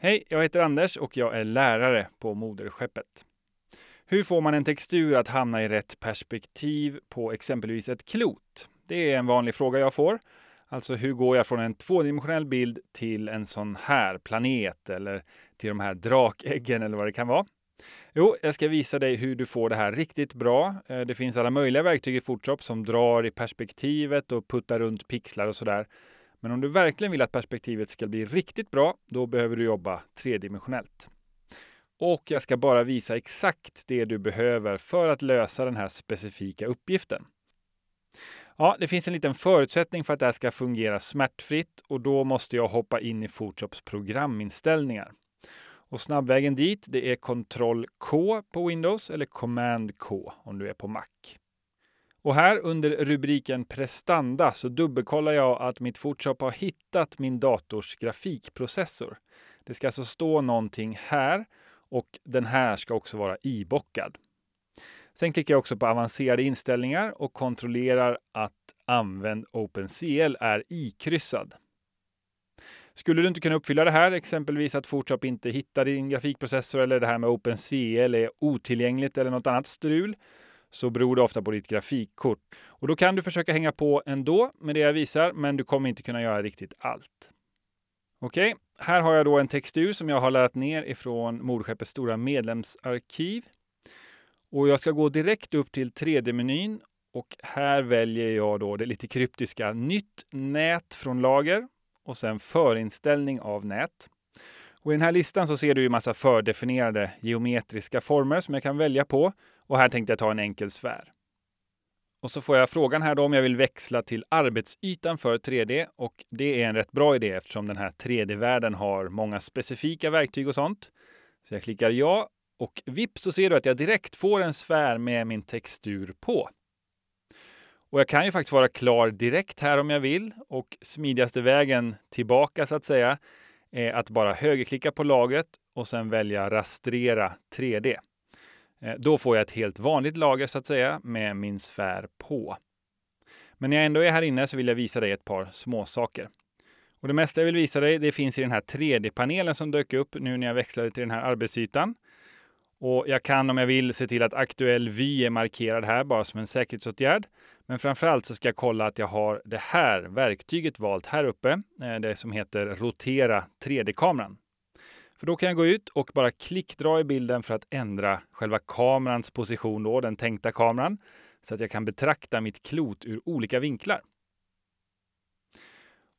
Hej, jag heter Anders och jag är lärare på moderskeppet. Hur får man en textur att hamna i rätt perspektiv på exempelvis ett klot? Det är en vanlig fråga jag får. Alltså hur går jag från en tvådimensionell bild till en sån här planet eller till de här drakäggen eller vad det kan vara? Jo, jag ska visa dig hur du får det här riktigt bra. Eh, det finns alla möjliga verktyg i Photoshop som drar i perspektivet och puttar runt pixlar och sådär. Men om du verkligen vill att perspektivet ska bli riktigt bra, då behöver du jobba tredimensionellt. Och jag ska bara visa exakt det du behöver för att lösa den här specifika uppgiften. Ja, det finns en liten förutsättning för att det här ska fungera smärtfritt och då måste jag hoppa in i Photoshops programinställningar. Och snabbvägen dit, det är Ctrl K på Windows eller Command K om du är på Mac. Och här under rubriken prestanda så dubbelkollar jag att mitt Photoshop har hittat min dators grafikprocessor. Det ska alltså stå någonting här och den här ska också vara ibockad. Sen klickar jag också på avancerade inställningar och kontrollerar att använd OpenCL är ikryssad. Skulle du inte kunna uppfylla det här, exempelvis att Photoshop inte hittar din grafikprocessor eller det här med OpenCL är otillgängligt eller något annat strul, så beror det ofta på ditt grafikkort. Och då kan du försöka hänga på ändå med det jag visar, men du kommer inte kunna göra riktigt allt. Okej, okay. här har jag då en textur som jag har laddat ner ifrån Moderskeppets stora medlemsarkiv. Och jag ska gå direkt upp till 3D-menyn och här väljer jag då det lite kryptiska Nytt nät från lager och sen Förinställning av nät. Och I den här listan så ser du ju massa fördefinierade geometriska former som jag kan välja på. Och här tänkte jag ta en enkel sfär. Och så får jag frågan här då om jag vill växla till arbetsytan för 3D och det är en rätt bra idé eftersom den här 3D-världen har många specifika verktyg och sånt. Så jag klickar ja och vips så ser du att jag direkt får en sfär med min textur på. Och jag kan ju faktiskt vara klar direkt här om jag vill och smidigaste vägen tillbaka så att säga är att bara högerklicka på lagret och sen välja rastrera 3D. Eh, då får jag ett helt vanligt lager så att säga med min sfär på. Men när jag ändå är här inne så vill jag visa dig ett par småsaker. Och det mesta jag vill visa dig det finns i den här 3D-panelen som dök upp nu när jag växlade till den här arbetsytan. Och jag kan om jag vill se till att aktuell vy är markerad här bara som en säkerhetsåtgärd. Men framförallt så ska jag kolla att jag har det här verktyget valt här uppe, eh, det som heter Rotera 3D-kameran. För då kan jag gå ut och bara klickdra i bilden för att ändra själva kamerans position, då, den tänkta kameran, så att jag kan betrakta mitt klot ur olika vinklar.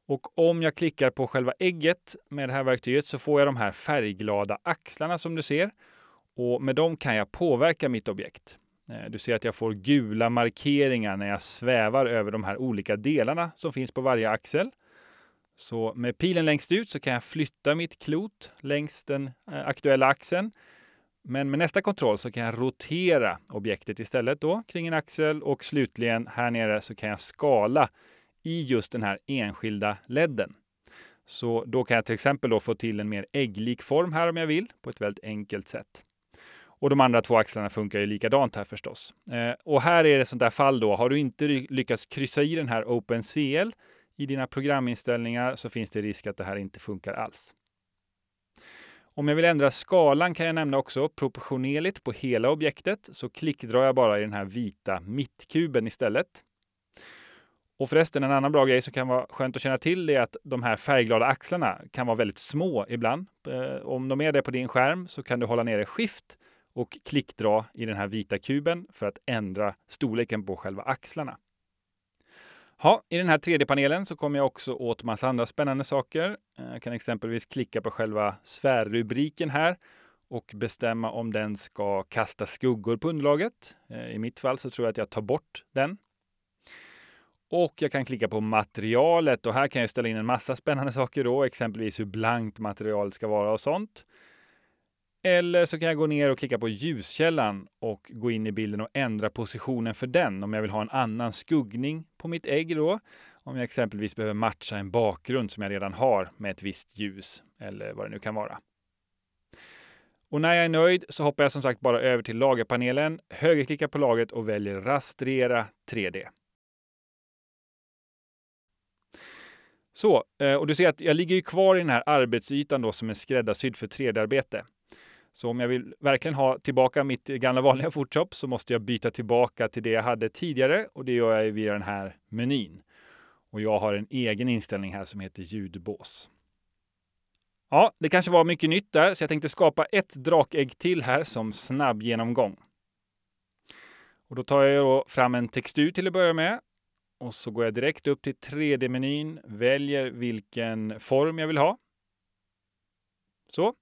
Och om jag klickar på själva ägget med det här verktyget så får jag de här färgglada axlarna som du ser och med dem kan jag påverka mitt objekt. Eh, du ser att jag får gula markeringar när jag svävar över de här olika delarna som finns på varje axel. Så med pilen längst ut så kan jag flytta mitt klot längs den eh, aktuella axeln. Men med nästa kontroll så kan jag rotera objektet istället då kring en axel och slutligen här nere så kan jag skala i just den här enskilda ledden. Så då kan jag till exempel då få till en mer ägglik form här om jag vill på ett väldigt enkelt sätt. Och de andra två axlarna funkar ju likadant här förstås. Eh, och här är det sånt där fall då, har du inte lyckats kryssa i den här OpenCL i dina programinställningar så finns det risk att det här inte funkar alls. Om jag vill ändra skalan kan jag nämna också proportionerligt på hela objektet så klickdrar jag bara i den här vita mittkuben istället. Och förresten, en annan bra grej som kan vara skönt att känna till är att de här färgglada axlarna kan vara väldigt små ibland. Eh, om de är det på din skärm så kan du hålla nere skift och klickdra i den här vita kuben för att ändra storleken på själva axlarna. Ha, I den här 3D-panelen så kommer jag också åt massa andra spännande saker. Eh, jag kan exempelvis klicka på själva sfärrubriken här och bestämma om den ska kasta skuggor på underlaget. Eh, I mitt fall så tror jag att jag tar bort den. Och jag kan klicka på materialet och här kan jag ställa in en massa spännande saker då, exempelvis hur blankt materialet ska vara och sånt. Eller så kan jag gå ner och klicka på ljuskällan och gå in i bilden och ändra positionen för den om jag vill ha en annan skuggning på mitt ägg då. Om jag exempelvis behöver matcha en bakgrund som jag redan har med ett visst ljus eller vad det nu kan vara. Och när jag är nöjd så hoppar jag som sagt bara över till lagerpanelen, högerklickar på lagret och väljer rastrera 3D. Så, eh, och du ser att jag ligger kvar i den här arbetsytan då som är skräddarsydd för 3D-arbete. Så om jag vill verkligen ha tillbaka mitt gamla vanliga Photoshop så måste jag byta tillbaka till det jag hade tidigare och det gör jag via den här menyn. Och jag har en egen inställning här som heter ljudbås. Ja, det kanske var mycket nytt där, så jag tänkte skapa ett drakägg till här som snabb genomgång. Och då tar jag då fram en textur till att börja med och så går jag direkt upp till 3D-menyn, väljer vilken form jag vill ha. Så.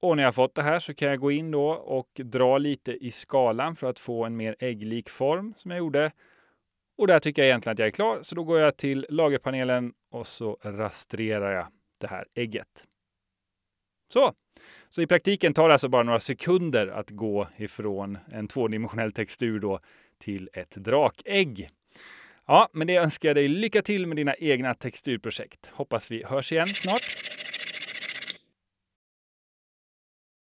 Och när jag fått det här så kan jag gå in då och dra lite i skalan för att få en mer ägglik form som jag gjorde. Och där tycker jag egentligen att jag är klar, så då går jag till lagerpanelen och så rastrerar jag det här ägget. Så! Så i praktiken tar det alltså bara några sekunder att gå ifrån en tvådimensionell textur då till ett drakägg. Ja, men det önskar jag dig lycka till med dina egna texturprojekt. Hoppas vi hörs igen snart.